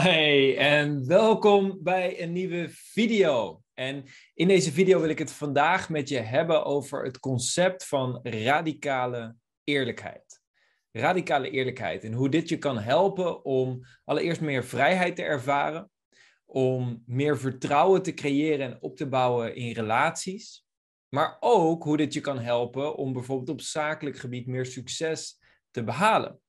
Hi en welkom bij een nieuwe video. En in deze video wil ik het vandaag met je hebben over het concept van radicale eerlijkheid. Radicale eerlijkheid en hoe dit je kan helpen om allereerst meer vrijheid te ervaren, om meer vertrouwen te creëren en op te bouwen in relaties, maar ook hoe dit je kan helpen om bijvoorbeeld op zakelijk gebied meer succes te behalen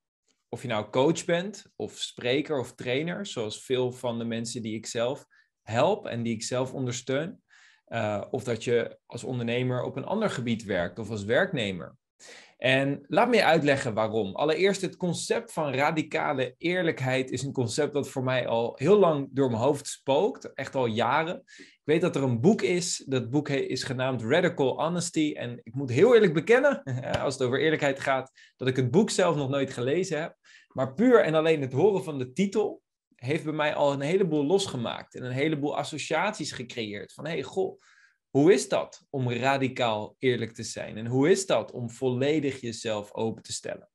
of je nou coach bent, of spreker of trainer, zoals veel van de mensen die ik zelf help en die ik zelf ondersteun. Eh, of dat je als ondernemer op een ander gebied werkt of als werknemer. En laat me je uitleggen waarom. Allereerst, het concept van radicale eerlijkheid is een concept dat voor mij al heel lang door mijn hoofd spookt, echt al jaren. Ik weet dat er een boek is. Dat boek is genaamd Radical Honesty. En ik moet heel eerlijk bekennen, als het over eerlijkheid gaat, dat ik het boek zelf nog nooit gelezen heb. Maar puur en alleen het horen van de titel heeft bij mij al een heleboel losgemaakt en een heleboel associaties gecreëerd. Van hé, hey, goh, hoe is dat om radicaal eerlijk te zijn? En hoe is dat om volledig jezelf open te stellen?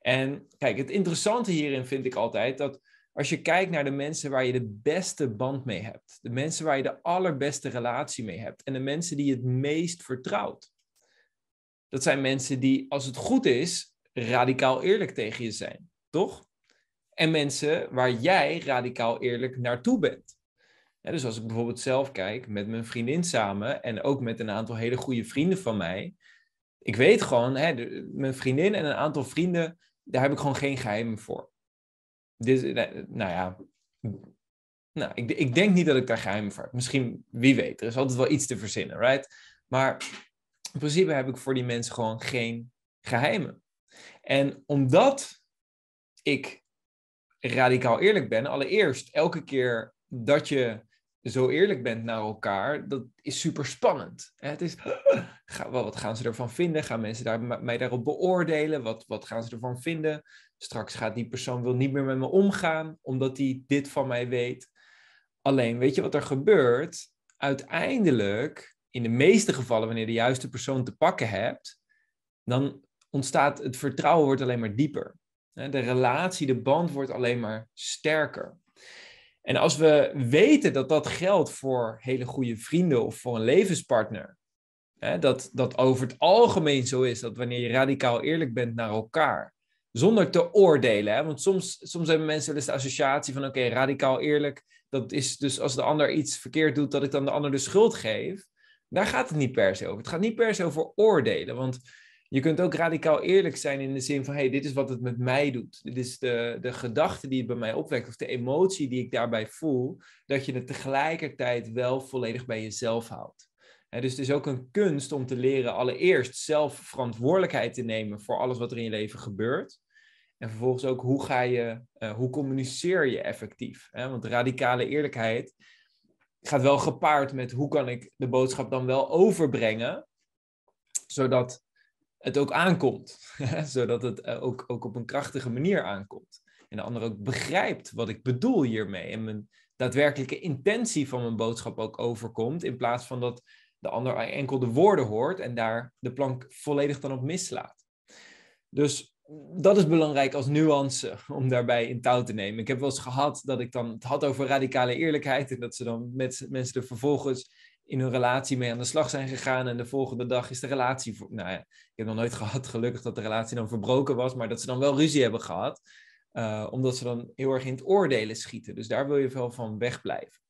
En kijk, het interessante hierin vind ik altijd dat als je kijkt naar de mensen waar je de beste band mee hebt, de mensen waar je de allerbeste relatie mee hebt en de mensen die je het meest vertrouwt. Dat zijn mensen die, als het goed is, radicaal eerlijk tegen je zijn, toch? En mensen waar jij radicaal eerlijk naartoe bent. dus als ik bijvoorbeeld zelf kijk met mijn vriendin samen en ook met een aantal hele goede vrienden van mij. Ik weet gewoon, hè, mijn vriendin en een aantal vrienden, daar heb ik gewoon geen geheimen voor. Dit, nou ja, nou, ik, ik, denk niet dat ik daar geheim voor heb. Misschien, wie weet, er is altijd wel iets te verzinnen, right? Maar in principe heb ik voor die mensen gewoon geen geheimen. En omdat ik radicaal eerlijk ben, allereerst, elke keer dat je zo eerlijk bent naar elkaar, dat is super spannend. Het is, wat gaan ze ervan vinden? Gaan mensen daar, mij daarop beoordelen? Wat, wat gaan ze ervan vinden? Straks gaat die persoon wil niet meer met me omgaan, omdat hij dit van mij weet. Alleen, weet je wat er gebeurt? Uiteindelijk, in de meeste gevallen, wanneer de juiste persoon te pakken hebt, dan ontstaat het vertrouwen wordt alleen maar dieper. De relatie, de band wordt alleen maar sterker. En als we weten dat dat geldt voor hele goede vrienden of voor een levenspartner, hè, dat dat over het algemeen zo is dat wanneer je radicaal eerlijk bent naar elkaar, zonder te oordelen, hè, want soms, soms hebben mensen wel eens de associatie van oké, radicaal eerlijk, dat is dus als de ander iets verkeerd doet, dat ik dan de ander de schuld geef. Daar gaat het niet per se over. Het gaat niet per se over oordelen, want je kunt ook radicaal eerlijk zijn in de zin van: hé, hey, dit is wat het met mij doet. Dit is de, de gedachte die het bij mij opwekt, of de emotie die ik daarbij voel, dat je het tegelijkertijd wel volledig bij jezelf houdt. dus het is ook een kunst om te leren allereerst zelf verantwoordelijkheid te nemen voor alles wat er in je leven gebeurt. En vervolgens ook hoe ga je, eh, hoe communiceer je effectief? want radicale eerlijkheid gaat wel gepaard met hoe kan ik de boodschap dan wel overbrengen, zodat het ook aankomt. Zodat het eh, ook, ook op een krachtige manier aankomt. En de ander ook begrijpt wat ik bedoel hiermee. En mijn daadwerkelijke intentie van mijn boodschap ook overkomt. In plaats van dat de ander enkel de woorden hoort en daar de plank volledig dan op mislaat. Dus dat is belangrijk als nuance om daarbij in touw te nemen. Ik heb wel eens gehad dat ik dan het had over radicale eerlijkheid en dat ze dan met mensen er vervolgens in hun relatie mee aan de slag zijn gegaan. En de volgende dag is de relatie. Nou ja, ik heb nog nooit gehad, gelukkig, dat de relatie dan verbroken was. Maar dat ze dan wel ruzie hebben gehad. Eh, omdat ze dan heel erg in het oordelen schieten. Dus daar wil je wel van wegblijven.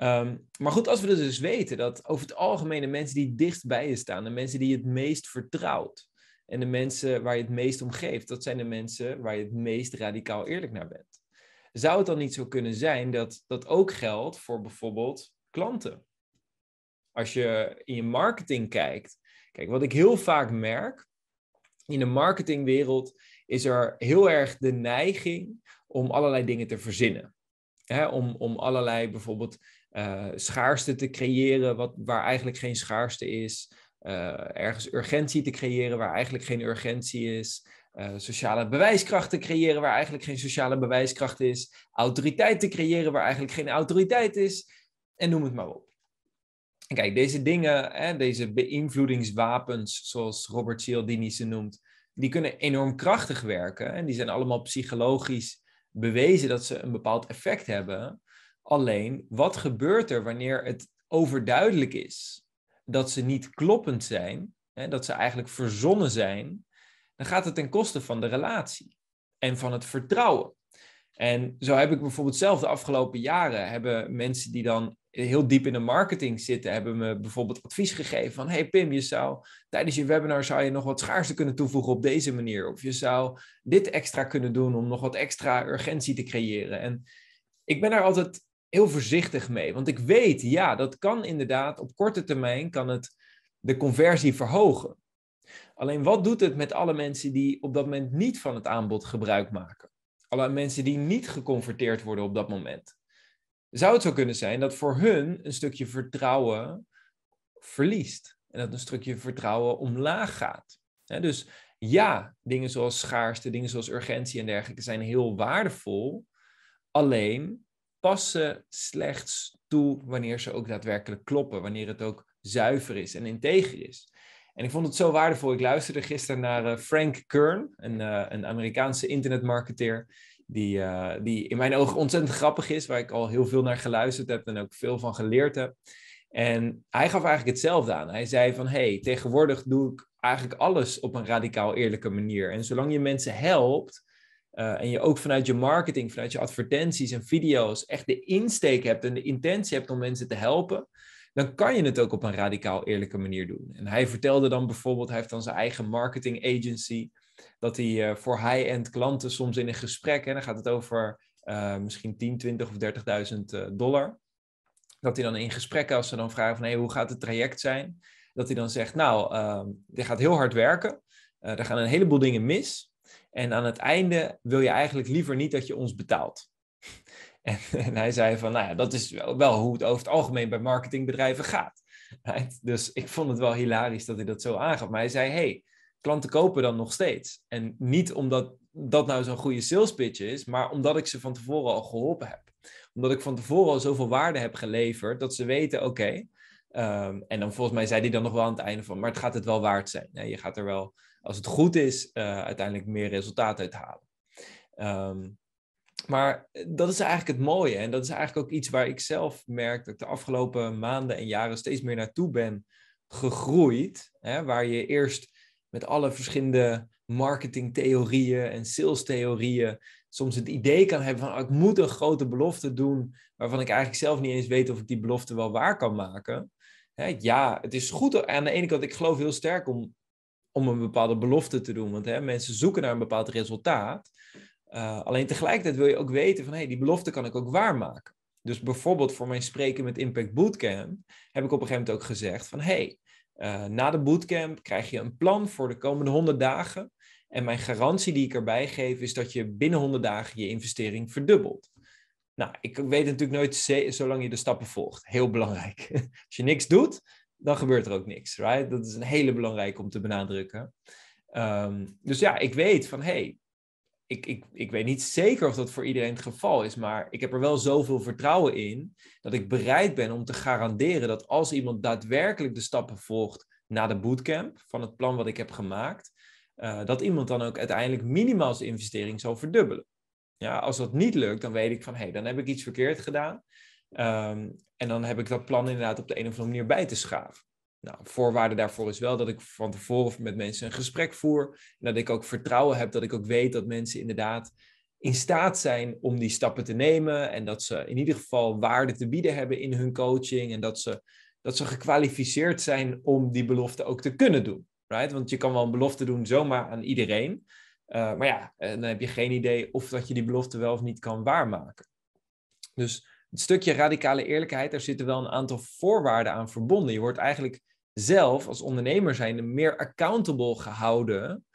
Um, maar goed, als we dus, dus weten dat over het algemeen de mensen die dichtst bij je staan, de mensen die je het meest vertrouwt en de mensen waar je het meest om geeft, dat zijn de mensen waar je het meest radicaal eerlijk naar bent. Zou het dan niet zo kunnen zijn dat dat ook geldt voor bijvoorbeeld klanten? Als je in je marketing kijkt. Kijk, wat ik heel vaak merk in de marketingwereld is er heel erg de neiging om allerlei dingen te verzinnen. om, om allerlei bijvoorbeeld eh, schaarste te creëren wat, waar eigenlijk geen schaarste is. Eh, ergens urgentie te creëren waar eigenlijk geen urgentie is. Eh, sociale bewijskracht te creëren waar eigenlijk geen sociale bewijskracht is. Autoriteit te creëren waar eigenlijk geen autoriteit is. En noem het maar op kijk, deze dingen, hè, deze beïnvloedingswapens, zoals Robert Cialdini ze noemt, die kunnen enorm krachtig werken. En die zijn allemaal psychologisch bewezen dat ze een bepaald effect hebben. Alleen, wat gebeurt er wanneer het overduidelijk is dat ze niet kloppend zijn, hè, dat ze eigenlijk verzonnen zijn, dan gaat het ten koste van de relatie en van het vertrouwen. En zo heb ik bijvoorbeeld zelf de afgelopen jaren hebben mensen die dan heel diep in de marketing zitten, hebben me bijvoorbeeld advies gegeven van hey Pim, je zou tijdens je webinar zou je nog wat schaarste kunnen toevoegen op deze manier. Of je zou dit extra kunnen doen om nog wat extra urgentie te creëren. En ik ben daar altijd heel voorzichtig mee. Want ik weet, ja, dat kan inderdaad op korte termijn kan het de conversie verhogen. Alleen wat doet het met alle mensen die op dat moment niet van het aanbod gebruik maken? alle mensen die niet geconfronteerd worden op dat moment. Zou het zo kunnen zijn dat voor hun een stukje vertrouwen verliest en dat een stukje vertrouwen omlaag gaat? dus ja, dingen zoals schaarste, dingen zoals urgentie en dergelijke zijn heel waardevol. Alleen passen slechts toe wanneer ze ook daadwerkelijk kloppen, wanneer het ook zuiver is en integer is. En ik vond het zo waardevol. Ik luisterde gisteren naar eh, Frank Kern, een, eh, een Amerikaanse internetmarketeer. Die, eh, die in mijn ogen ontzettend grappig is, waar ik al heel veel naar geluisterd heb en ook veel van geleerd heb. En hij gaf eigenlijk hetzelfde aan. Hij zei van, hey, tegenwoordig doe ik eigenlijk alles op een radicaal eerlijke manier. En zolang je mensen helpt en je ook vanuit je marketing, vanuit je advertenties en video's echt de insteek hebt en de intentie hebt om mensen te helpen, dan kan je het ook op een radicaal eerlijke manier doen. En hij vertelde dan bijvoorbeeld, hij heeft dan zijn eigen marketing agency, dat hij eh, voor high-end klanten soms in een gesprek, en dan gaat het over eh, misschien 10, 20 of 30.000 eh, dollar, dat hij dan in gesprekken, als ze dan vragen van hey, hoe gaat het traject zijn, dat hij dan zegt, nou, je ehm, dit gaat heel hard werken, er gaan een heleboel dingen mis, en aan het einde wil je eigenlijk liever niet dat je ons betaalt. En, en, hij zei van, nou ja, dat is wel hoe het over het algemeen bij marketingbedrijven gaat. Dus ik vond het wel hilarisch dat hij dat zo aangaf. Maar hij zei, hey, klanten kopen dan nog steeds. En niet omdat dat nou zo'n goede sales pitch is, maar omdat ik ze van tevoren al geholpen heb. Omdat ik van tevoren al zoveel waarde heb geleverd, dat ze weten, oké, ehm, en dan volgens mij zei hij dan nog wel aan het einde van, maar het gaat het wel waard zijn. Nee, je gaat er wel, als het goed is, eh, uiteindelijk meer resultaat uit halen. Um, maar eh, dat is eigenlijk het mooie. En dat is eigenlijk ook iets waar ik zelf merk dat ik de afgelopen maanden en jaren steeds meer naartoe ben gegroeid. Hè, waar je eerst met alle verschillende marketingtheorieën en salestheorieën soms het idee kan hebben van oh, ik moet een grote belofte doen, waarvan ik eigenlijk zelf niet eens weet of ik die belofte wel waar kan maken. Hè, ja, het is goed aan de ene kant, ik geloof heel sterk om, om een bepaalde belofte te doen, want hè, mensen zoeken naar een bepaald resultaat. Eh, alleen tegelijkertijd wil je ook weten van hey, die belofte kan ik ook waarmaken. Dus bijvoorbeeld voor mijn spreken met Impact Bootcamp heb ik op een gegeven moment ook gezegd van hey, eh, na de bootcamp krijg je een plan voor de komende 100 dagen. En mijn garantie die ik erbij geef is dat je binnen 100 dagen je investering verdubbelt. Nou, ik weet natuurlijk nooit zolang je de stappen volgt. Heel belangrijk. Als je niks doet, dan gebeurt er ook niks, right? Dat is een hele belangrijke om te benadrukken. Ehm, dus ja, ik weet van, hey, ik, ik, ik weet niet zeker of dat voor iedereen het geval is, maar ik heb er wel zoveel vertrouwen in dat ik bereid ben om te garanderen dat als iemand daadwerkelijk de stappen volgt na de bootcamp van het plan wat ik heb gemaakt, eh, dat iemand dan ook uiteindelijk minimaal zijn investering zal verdubbelen. Ja, als dat niet lukt, dan weet ik van hé, hey, dan heb ik iets verkeerd gedaan. Ehm, en dan heb ik dat plan inderdaad op de een of andere manier bij te schaven. Nou, voorwaarde daarvoor is wel dat ik van tevoren met mensen een gesprek voer. En dat ik ook vertrouwen heb, dat ik ook weet dat mensen inderdaad in staat zijn om die stappen te nemen. En dat ze in ieder geval waarde te bieden hebben in hun coaching. En dat ze, dat ze gekwalificeerd zijn om die belofte ook te kunnen doen. Right? Want je kan wel een belofte doen zomaar aan iedereen. Eh, maar ja, eh, dan heb je geen idee of dat je die belofte wel of niet kan waarmaken. Dus het stukje radicale eerlijkheid, daar zitten wel een aantal voorwaarden aan verbonden. Je wordt eigenlijk zelf als ondernemer zijn meer accountable gehouden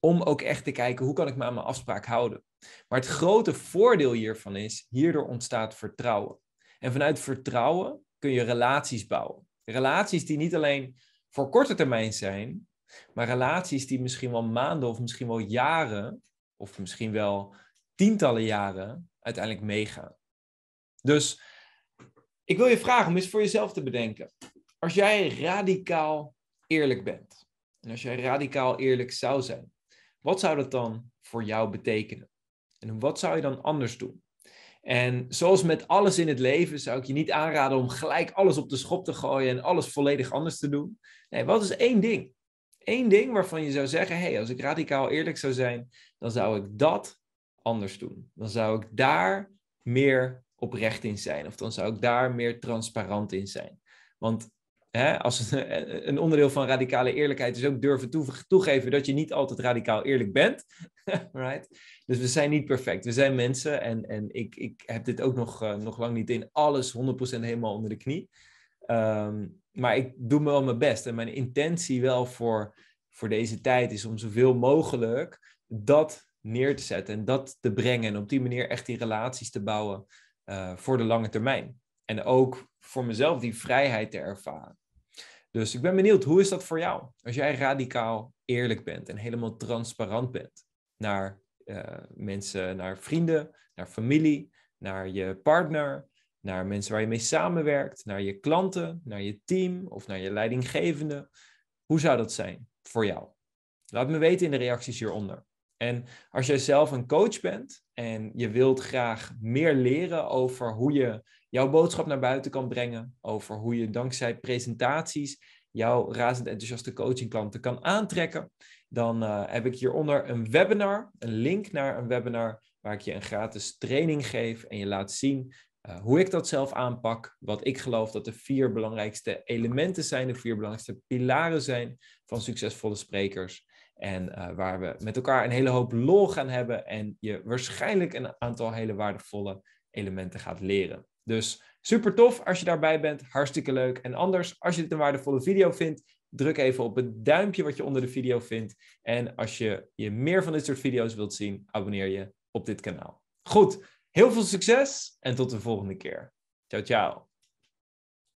om ook echt te kijken hoe kan ik me aan mijn afspraak houden. Maar het grote voordeel hiervan is, hierdoor ontstaat vertrouwen. En vanuit vertrouwen kun je relaties bouwen. Relaties die niet alleen voor korte termijn zijn, maar relaties die misschien wel maanden of misschien wel jaren, of misschien wel tientallen jaren, uiteindelijk meegaan. Dus ik wil je vragen om eens voor jezelf te bedenken. Als jij radicaal eerlijk bent en als jij radicaal eerlijk zou zijn, wat zou dat dan voor jou betekenen? En wat zou je dan anders doen? En zoals met alles in het leven zou ik je niet aanraden om gelijk alles op de schop te gooien en alles volledig anders te doen. Nee, wat is één ding? Eén ding waarvan je zou zeggen: hé, hey, als ik radicaal eerlijk zou zijn, dan zou ik dat anders doen. Dan zou ik daar meer oprecht in zijn. Of dan zou ik daar meer transparant in zijn. Want hè, als eh, eh, een, onderdeel van radicale eerlijkheid is ook durven toegeven dat je niet altijd radicaal eerlijk bent. right? Dus we zijn niet perfect. We zijn mensen en, en ik, ik heb dit ook nog, eh, nog lang niet in alles 100% helemaal onder de knie. Ehm, maar ik doe me wel mijn best. En mijn intentie wel voor, voor deze tijd is om zoveel mogelijk dat neer te zetten en dat te brengen. En op die manier echt die relaties te bouwen voor de lange termijn. En ook voor mezelf die vrijheid te ervaren. Dus ik ben benieuwd, hoe is dat voor jou? Als jij radicaal eerlijk bent en helemaal transparant bent naar eh, mensen, naar vrienden, naar familie, naar je partner, naar mensen waar je mee samenwerkt, naar je klanten, naar je team of naar je leidinggevende. Hoe zou dat zijn voor jou? Laat me weten in de reacties hieronder. En als jij zelf een coach bent en je wilt graag meer leren over hoe je jouw boodschap naar buiten kan brengen, over hoe je dankzij presentaties jouw razend enthousiaste coachingklanten kan aantrekken, dan eh, heb ik hieronder een webinar, een link naar een webinar waar ik je een gratis training geef en je laat zien eh, hoe ik dat zelf aanpak, wat ik geloof dat de vier belangrijkste elementen zijn, de vier belangrijkste pilaren zijn van succesvolle sprekers. En eh, waar we met elkaar een hele hoop lol gaan hebben en je waarschijnlijk een aantal hele waardevolle elementen gaat leren. Dus super tof als je daarbij bent, hartstikke leuk. En anders, als je dit een waardevolle video vindt, druk even op het duimpje wat je onder de video vindt. En als je, je meer van dit soort video's wilt zien, abonneer je op dit kanaal. Goed, heel veel succes en tot de volgende keer. Ciao, ciao.